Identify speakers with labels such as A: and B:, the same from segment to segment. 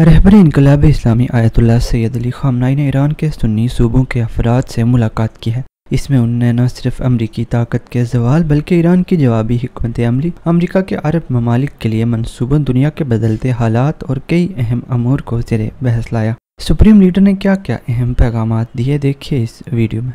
A: रहबर इनकलाब इस्लामी Ayatollah Sayed Ali Khamenei ने ईरान के सुन्नी सूबों के अफराद से मुलाकात की है इसमें उन्होंने न सिर्फ अमरीकी ताकत के जवाल बल्कि ईरान की जवाबी हमत अमली अमरीका के अरब ममालिक के लिए मनसूबों दुनिया के बदलते हालात और कई अहम अमूर को जर बहस लाया सुप्रीम लीडर ने क्या क्या अहम पैगाम दिए देखिए इस वीडियो में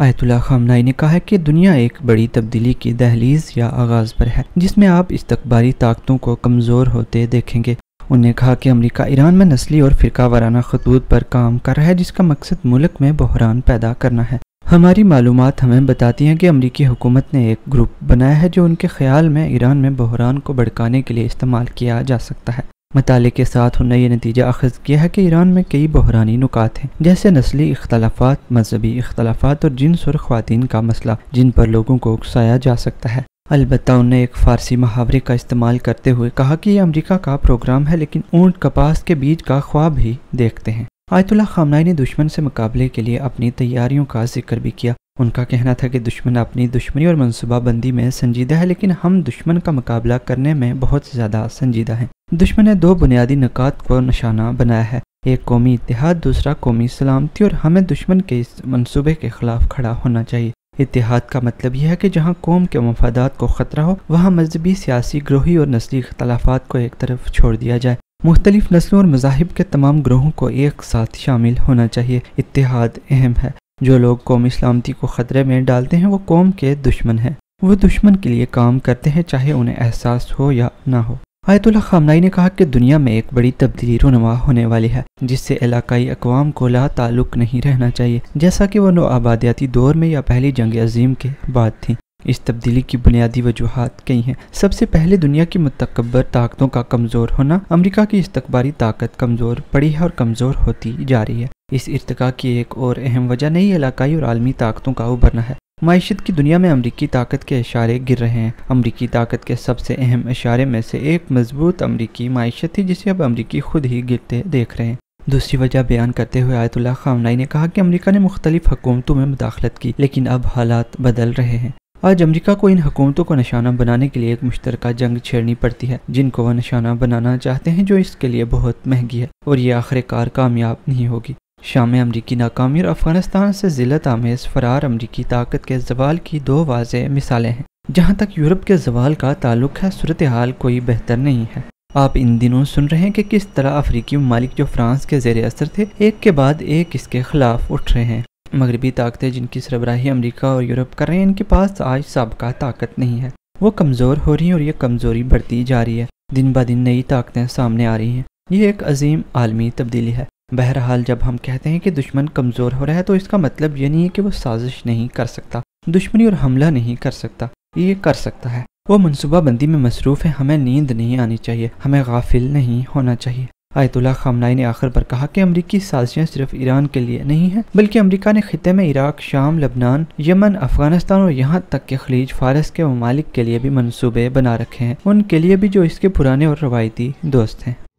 A: आयतुल्ला खामनाई ने कहा है कि दुनिया एक बड़ी तब्दीली की दहलीज या आगाज़ पर है जिसमें आप इस्तबारी ताकतों को कमज़ोर होते देखेंगे उन्होंने कहा कि अमरीका ईरान में नस्ली और फ़िरका वाराना खतूत पर काम कर रहा है जिसका मकसद मुल्क में बहरान पैदा करना है हमारी मालूम हमें बताती हैं कि अमरीकी हुकूमत ने एक ग्रुप बनाया है जो उनके ख्याल में ईरान में बहरान को भड़काने के लिए इस्तेमाल किया जा सकता है मताले के साथ उन्होंने ये नतीजा अखज़ किया है कि ईरान में कई बहरानी नुकात हैं जैसे नस्ली इख्तलाफात मजहबी इख्तलाफा और जिन और खुवान का मसला जिन पर लोगों को उकसाया जा सकता है अलबत् उन्होंने एक फ़ारसी मुहावरे का इस्तेमाल करते हुए कहा कि यह अमरीका का प्रोग्राम है लेकिन ऊँट कपास के बीज का ख्वाब ही देखते हैं आयतुल्ला खामनाई ने दुश्मन से मुकाबले के लिए अपनी तैयारियों का जिक्र भी किया उनका कहना था कि दुश्मन अपनी दुश्मनी और मनसूबाबंदी में संजीदा है लेकिन हम दुश्मन का मुकाबला करने में बहुत ज़्यादा संजीदा हैं दुश्मन ने दो बुनियादी नकात को निशाना बनाया है एक कौमी इतिहाद दूसरा कौमी सलामती और हमें दुश्मन के इस मनसूबे के खिलाफ खड़ा होना चाहिए इतिहाद का मतलब यह है कि जहाँ कौम के मफादात को ख़तरा हो वहाँ मजहबी सियासी ग्रोही और नस्ली अख्तलाफात को एक तरफ छोड़ दिया जाए मुख्तलिफ नस्लों और मजाहब के तमाम ग्रोहों को एक साथ शामिल होना चाहिए इतिहाद अहम है जो लोग कौम इस्लामती को ख़तरे में डालते हैं वो कौम के दुश्मन हैं वो दुश्मन के लिए काम करते हैं चाहे उन्हें एहसास हो या ना हो आयतुल्ला खामनाई ने कहा कि दुनिया में एक बड़ी तब्दीली रुनमा होने वाली है जिससे इलाकाई अकवाम को ला ताल्लुक नहीं रहना चाहिए जैसा कि वह आबादियाती दौर में या पहली जंग अजीम के बाद थी इस तब्दीली की बुनियादी वजूहत कई हैं सबसे पहले दुनिया की मतकबर ताकतों का कमज़ोर होना अमरीका की इस्तबारी ताकत कमज़ोर पड़ी है और कमज़ोर होती जा रही है इस इरतका की एक और अहम वजह नई इलाकाई और आलमी ताकतों का उभरना है मीशत की दुनिया में अमरीकी ताकत के इशारे गिर रहे हैं अमरीकी ताकत के सबसे अहम इशारे में से एक मजबूत अमरीकी मीशत थी जिसे अब अमरीकी खुद ही गिरते देख रहे हैं दूसरी वजह बयान करते हुए आयतुल्ला खामनाई ने कहा कि अमरीका ने मुख्तलिफ हुकूमतों में मुदाखलत की लेकिन अब हालात बदल रहे हैं आज अमरीका को इन हुकूमतों को निशाना बनाने के लिए एक मुश्तरक जंग छेड़नी पड़ती है जिनको वह निशाना बनाना चाहते हैं जो इसके लिए बहुत महंगी है और ये आखिरकार कामयाब नहीं होगी शाम अमरीकी नाकामी और अफगानिस्तान से जिलत आमेज़ फ़रार अमरीकी ताकत के जवाल की दो वाज मिसालें हैं जहाँ तक यूरोप के जवाल का ताल्लुक है सूरत हाल कोई बेहतर नहीं है आप इन दिनों सुन रहे हैं कि किस तरह अफ्रीकी ममालिक जो फ्रांस के जेर असर थे एक के बाद एक इसके खिलाफ उठ रहे हैं मगरबी ताकतें जिनकी सरबराही अमरीका और यूरोप कर रहे हैं इनके पास आज सबका ताकत नहीं है वो कमज़ोर हो रही है और ये कमज़ोरी बढ़ती जा रही है दिन ब दिन नई ताकतें सामने आ रही हैं ये एक अजीम आलमी तब्दीली है बहरहाल जब हम कहते हैं कि दुश्मन कमज़ोर हो रहा है तो इसका मतलब ये नहीं है कि वो साजिश नहीं कर सकता दुश्मनी और हमला नहीं कर सकता ये कर सकता है वो मनसूबा बंदी में मसरूफ़ है हमें नींद नहीं आनी चाहिए हमें गाफिल नहीं होना चाहिए आयतुल्ला खामनाई ने आखिर पर कहा कि अमरीकी साजिशें सिर्फ ईरान के लिए नहीं हैं बल्कि अमरीका ने खत्े में इराक शाम लबनान यमन अफगानिस्तान और यहाँ तक के खलीज फारस के ममालिक के लिए भी मनसूबे बना रखे हैं उनके लिए भी जो इसके पुराने और रवायती दोस्त हैं